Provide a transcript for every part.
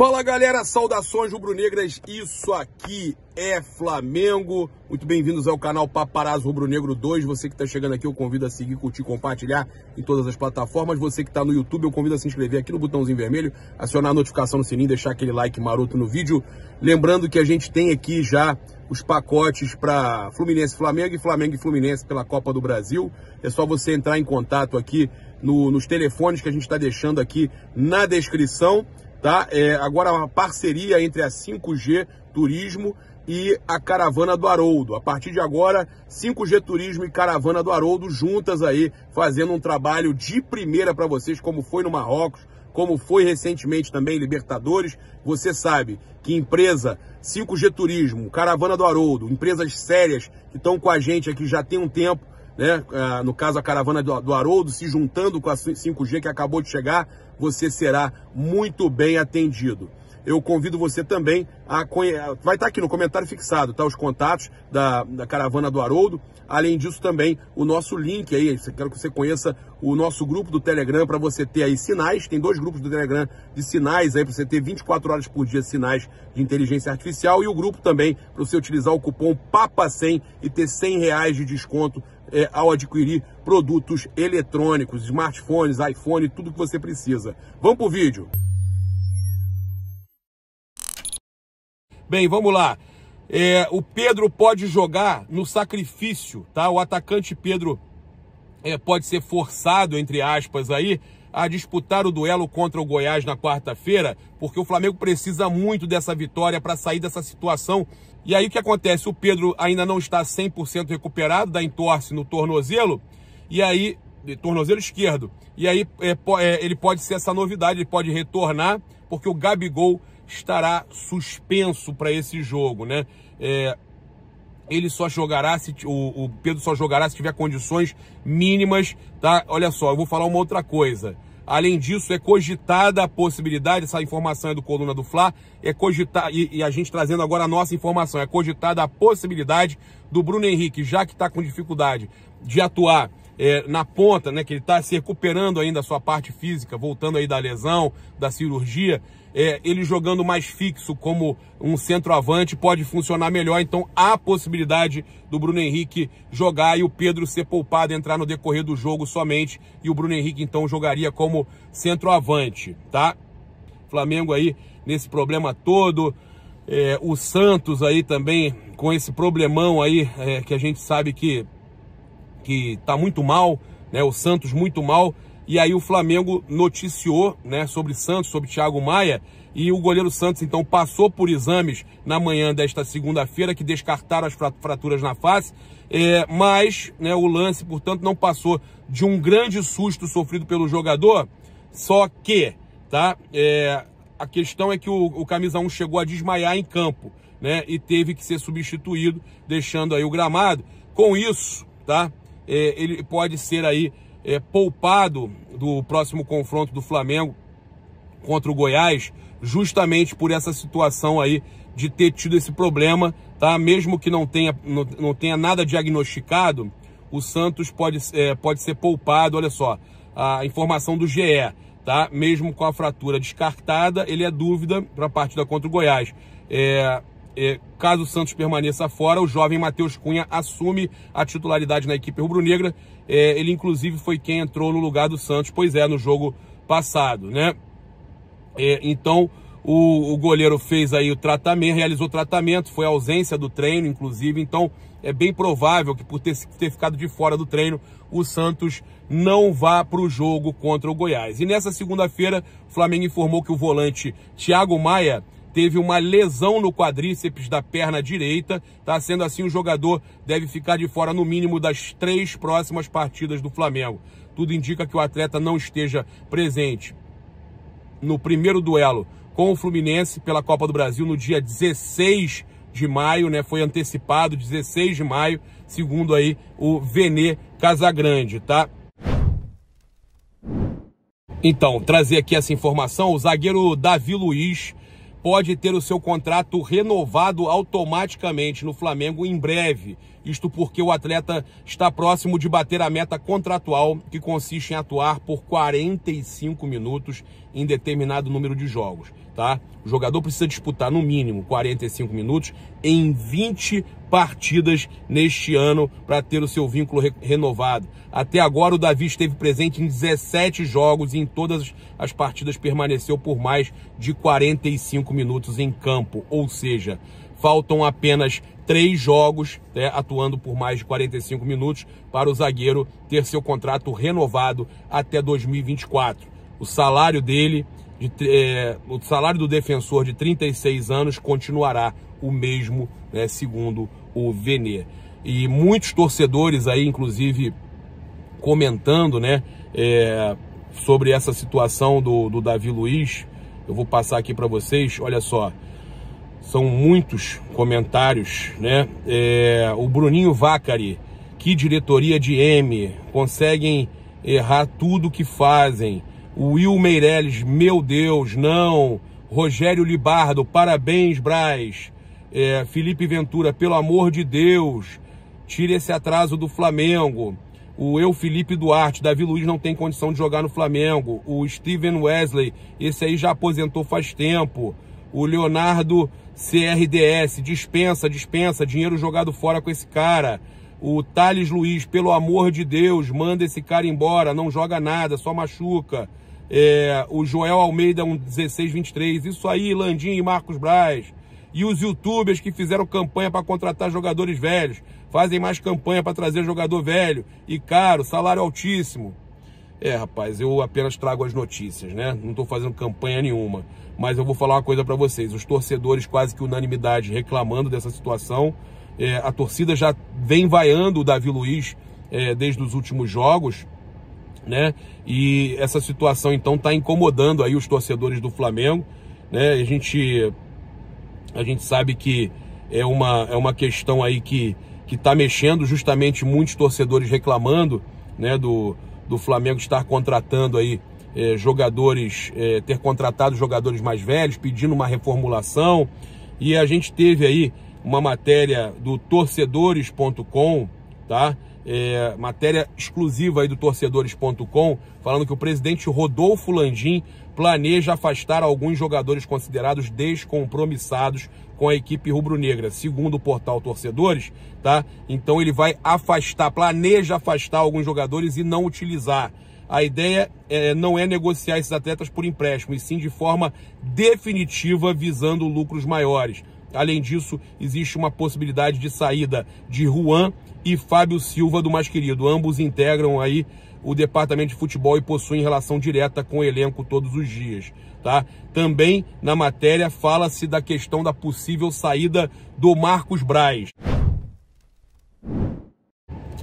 Fala galera, saudações rubro-negras, isso aqui é Flamengo. Muito bem-vindos ao canal Paparazzo Rubro-Negro 2. Você que está chegando aqui, eu convido a seguir, curtir, compartilhar em todas as plataformas. Você que está no YouTube, eu convido a se inscrever aqui no botãozinho vermelho, acionar a notificação no sininho, deixar aquele like maroto no vídeo. Lembrando que a gente tem aqui já os pacotes para Fluminense Flamengo e Flamengo e Fluminense pela Copa do Brasil. É só você entrar em contato aqui no, nos telefones que a gente está deixando aqui na descrição tá? É, agora uma parceria entre a 5G Turismo e a Caravana do Haroldo. A partir de agora, 5G Turismo e Caravana do Haroldo juntas aí, fazendo um trabalho de primeira para vocês, como foi no Marrocos, como foi recentemente também Libertadores. Você sabe que empresa 5G Turismo, Caravana do Haroldo, empresas sérias que estão com a gente aqui já tem um tempo, né? Ah, no caso a caravana do, do Haroldo se juntando com a 5G que acabou de chegar, você será muito bem atendido eu convido você também a conhecer. Vai estar tá aqui no comentário fixado, tá? Os contatos da, da caravana do Haroldo. Além disso, também o nosso link aí. Quero que você conheça o nosso grupo do Telegram para você ter aí sinais. Tem dois grupos do Telegram de sinais aí para você ter 24 horas por dia sinais de inteligência artificial e o grupo também para você utilizar o cupom PAPA100 e ter 100 reais de desconto é, ao adquirir produtos eletrônicos, smartphones, iPhone, tudo que você precisa. Vamos pro vídeo. Bem, vamos lá. É, o Pedro pode jogar no sacrifício, tá? O atacante Pedro é, pode ser forçado, entre aspas, aí, a disputar o duelo contra o Goiás na quarta-feira, porque o Flamengo precisa muito dessa vitória para sair dessa situação. E aí o que acontece? O Pedro ainda não está 100% recuperado da entorse no tornozelo, e aí, tornozelo esquerdo, e aí é, é, ele pode ser essa novidade, ele pode retornar, porque o Gabigol estará suspenso para esse jogo, né? É, ele só jogará se o, o, Pedro só jogará se tiver condições mínimas, tá? Olha só, eu vou falar uma outra coisa. Além disso, é cogitada a possibilidade, essa informação é do Coluna do Fla, é cogitada, e, e a gente trazendo agora a nossa informação, é cogitada a possibilidade do Bruno Henrique, já que está com dificuldade de atuar é, na ponta, né, que ele está se recuperando ainda da sua parte física, voltando aí da lesão, da cirurgia, é, ele jogando mais fixo como um centroavante pode funcionar melhor. Então há possibilidade do Bruno Henrique jogar e o Pedro ser poupado, entrar no decorrer do jogo somente e o Bruno Henrique então jogaria como centroavante, tá? Flamengo aí nesse problema todo. É, o Santos aí também com esse problemão aí é, que a gente sabe que que está muito mal, né? O Santos muito mal. E aí o Flamengo noticiou, né, sobre Santos, sobre Thiago Maia, e o goleiro Santos então passou por exames na manhã desta segunda-feira que descartaram as fraturas na face, é, mas, né, o lance, portanto, não passou de um grande susto sofrido pelo jogador. Só que, tá? É, a questão é que o, o camisa 1 chegou a desmaiar em campo, né? E teve que ser substituído, deixando aí o gramado. Com isso, tá? é, ele pode ser aí é, poupado do próximo confronto do Flamengo contra o Goiás, justamente por essa situação aí de ter tido esse problema, tá? Mesmo que não tenha, não, não tenha nada diagnosticado, o Santos pode, é, pode ser poupado, olha só, a informação do GE, tá? Mesmo com a fratura descartada, ele é dúvida para a partida contra o Goiás. É, é, caso o Santos permaneça fora, o jovem Matheus Cunha assume a titularidade na equipe rubro-negra. É, ele, inclusive, foi quem entrou no lugar do Santos, pois é, no jogo passado, né? É, então, o, o, goleiro fez aí o tratamento, realizou o tratamento, foi ausência do treino, inclusive. Então, é bem provável que por ter, ter ficado de fora do treino, o Santos não vá para o jogo contra o Goiás. E nessa segunda-feira, o Flamengo informou que o volante Thiago Maia teve uma lesão no quadríceps da perna direita, tá? Sendo assim, o jogador deve ficar de fora no mínimo das três próximas partidas do Flamengo. Tudo indica que o atleta não esteja presente no primeiro duelo com o Fluminense pela Copa do Brasil no dia 16 de maio, né? Foi antecipado 16 de maio, segundo aí o Venê Casagrande, tá? Então, trazer aqui essa informação, o zagueiro Davi Luiz pode ter o seu contrato renovado automaticamente no Flamengo em breve. Isto porque o atleta está próximo de bater a meta contratual, que consiste em atuar por 45 minutos em determinado número de jogos. Tá? O jogador precisa disputar no mínimo 45 minutos em 20 partidas neste ano para ter o seu vínculo re renovado. Até agora o Davi esteve presente em 17 jogos e em todas as partidas permaneceu por mais de 45 minutos em campo, ou seja, Faltam apenas três jogos, né, atuando por mais de 45 minutos, para o zagueiro ter seu contrato renovado até 2024. O salário dele, de, é, o salário do defensor de 36 anos, continuará o mesmo, né, segundo o Vene. E muitos torcedores aí, inclusive, comentando né, é, sobre essa situação do, do Davi Luiz. Eu vou passar aqui para vocês, olha só são muitos comentários, né? É, o Bruninho Vacari, que diretoria de M, conseguem errar tudo que fazem. O Will Meirelles, meu Deus, não. Rogério Libardo, parabéns, Braz. É, Felipe Ventura, pelo amor de Deus, tire esse atraso do Flamengo. O eu, Felipe Duarte, Davi Luiz não tem condição de jogar no Flamengo. O Steven Wesley, esse aí já aposentou faz tempo. O Leonardo CRDS, dispensa, dispensa, dinheiro jogado fora com esse cara. O Thales Luiz, pelo amor de Deus, manda esse cara embora, não joga nada, só machuca. É, o Joel Almeida, um 1623. Isso aí, Landim e Marcos Braz. E os youtubers que fizeram campanha para contratar jogadores velhos. Fazem mais campanha para trazer jogador velho e caro, salário altíssimo. É, rapaz, eu apenas trago as notícias, né? Não estou fazendo campanha nenhuma. Mas eu vou falar uma coisa para vocês. Os torcedores, quase que unanimidade, reclamando dessa situação. É, a torcida já vem vaiando o Davi Luiz é, desde os últimos jogos, né? E essa situação, então, está incomodando aí os torcedores do Flamengo, né? A gente, a gente sabe que é uma, é uma questão aí que está mexendo justamente muitos torcedores reclamando, né? Do, do Flamengo estar contratando aí é, jogadores, é, ter contratado jogadores mais velhos, pedindo uma reformulação. E a gente teve aí uma matéria do torcedores.com, tá? É, matéria exclusiva aí do torcedores.com, falando que o presidente Rodolfo Landim planeja afastar alguns jogadores considerados descompromissados com a equipe rubro-negra, segundo o portal Torcedores, tá? Então ele vai afastar, planeja afastar alguns jogadores e não utilizar. A ideia é, não é negociar esses atletas por empréstimo, e sim de forma definitiva, visando lucros maiores. Além disso, existe uma possibilidade de saída de Juan e Fábio Silva do Mais Querido. Ambos integram aí o departamento de futebol e possuem relação direta com o elenco todos os dias. Tá? Também na matéria fala-se da questão da possível saída do Marcos Braz.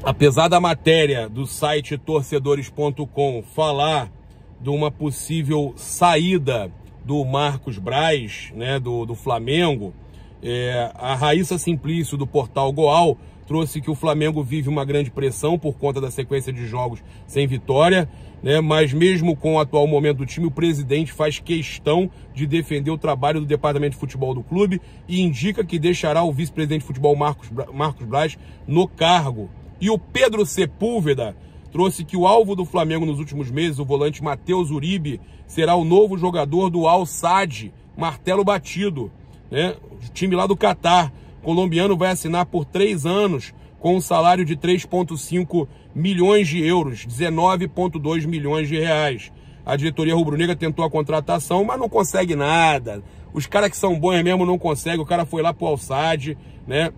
Apesar da matéria do site torcedores.com falar de uma possível saída do Marcos Braz, né, do, do Flamengo, é, a Raíssa Simplício, do portal Goal, trouxe que o Flamengo vive uma grande pressão por conta da sequência de jogos sem vitória, né? mas mesmo com o atual momento do time, o presidente faz questão de defender o trabalho do departamento de futebol do clube e indica que deixará o vice-presidente de futebol Marcos, Bra Marcos Braz no cargo. E o Pedro Sepúlveda trouxe que o alvo do Flamengo nos últimos meses, o volante Matheus Uribe, será o novo jogador do Al-Sad, martelo batido. Né? O time lá do Catar, colombiano, vai assinar por três anos com um salário de 3,5 milhões de euros, 19,2 milhões de reais. A diretoria rubro-negra tentou a contratação, mas não consegue nada. Os caras que são bons mesmo não conseguem. O cara foi lá pro Alçade, né?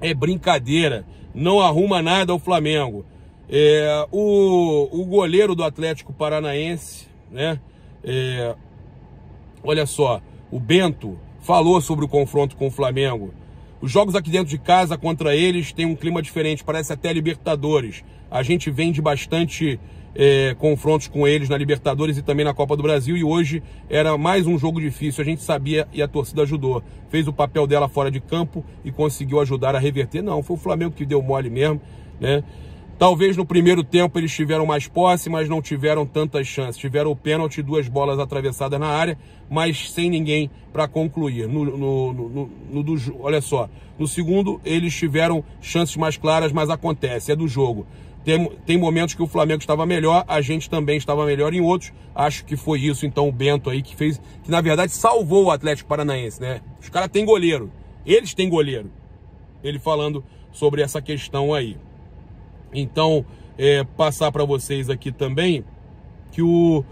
É brincadeira. Não arruma nada ao Flamengo. É, o, o goleiro do Atlético Paranaense, né? É, olha só, o Bento, falou sobre o confronto com o Flamengo. Os jogos aqui dentro de casa contra eles têm um clima diferente, parece até Libertadores. A gente vem de bastante é, confrontos com eles na Libertadores e também na Copa do Brasil e hoje era mais um jogo difícil. A gente sabia e a torcida ajudou. Fez o papel dela fora de campo e conseguiu ajudar a reverter. Não, foi o Flamengo que deu mole mesmo, né? Talvez no primeiro tempo eles tiveram mais posse, mas não tiveram tantas chances. Tiveram o pênalti, duas bolas atravessadas na área, mas sem ninguém para concluir. No, no, no, no olha só, no segundo eles tiveram chances mais claras, mas acontece, é do jogo. Tem, tem momentos que o Flamengo estava melhor, a gente também estava melhor em outros. Acho que foi isso, então, o Bento aí que fez, que na verdade salvou o Atlético Paranaense, né? Os caras têm goleiro, eles têm goleiro. Ele falando sobre essa questão aí então é, passar para vocês aqui também que o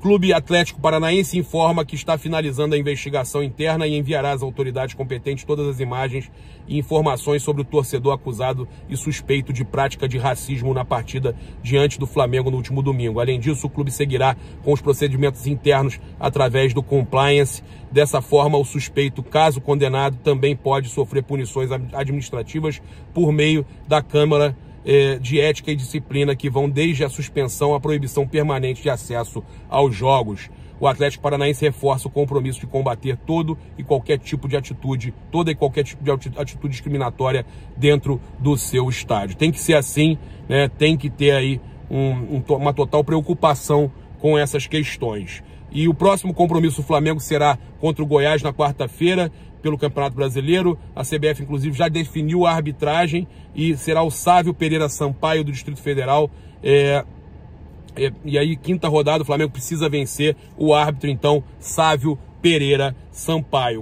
Clube Atlético Paranaense informa que está finalizando a investigação interna e enviará às autoridades competentes todas as imagens e informações sobre o torcedor acusado e suspeito de prática de racismo na partida diante do Flamengo no último domingo. Além disso, o clube seguirá com os procedimentos internos através do compliance. Dessa forma, o suspeito, caso condenado, também pode sofrer punições administrativas por meio da Câmara é, de ética e disciplina que vão desde a suspensão à proibição permanente de acesso aos jogos. O Atlético Paranaense reforça o compromisso de combater todo e qualquer tipo de atitude, toda e qualquer tipo de atitude discriminatória dentro do seu estádio. Tem que ser assim, né? tem que ter aí um, um, uma total preocupação com essas questões. E o próximo compromisso do Flamengo será contra o Goiás na quarta-feira pelo Campeonato Brasileiro. A CBF, inclusive, já definiu a arbitragem e será o Sávio Pereira Sampaio do Distrito Federal. É, é, e aí, quinta rodada, o Flamengo precisa vencer o árbitro, então, Sávio Pereira Sampaio.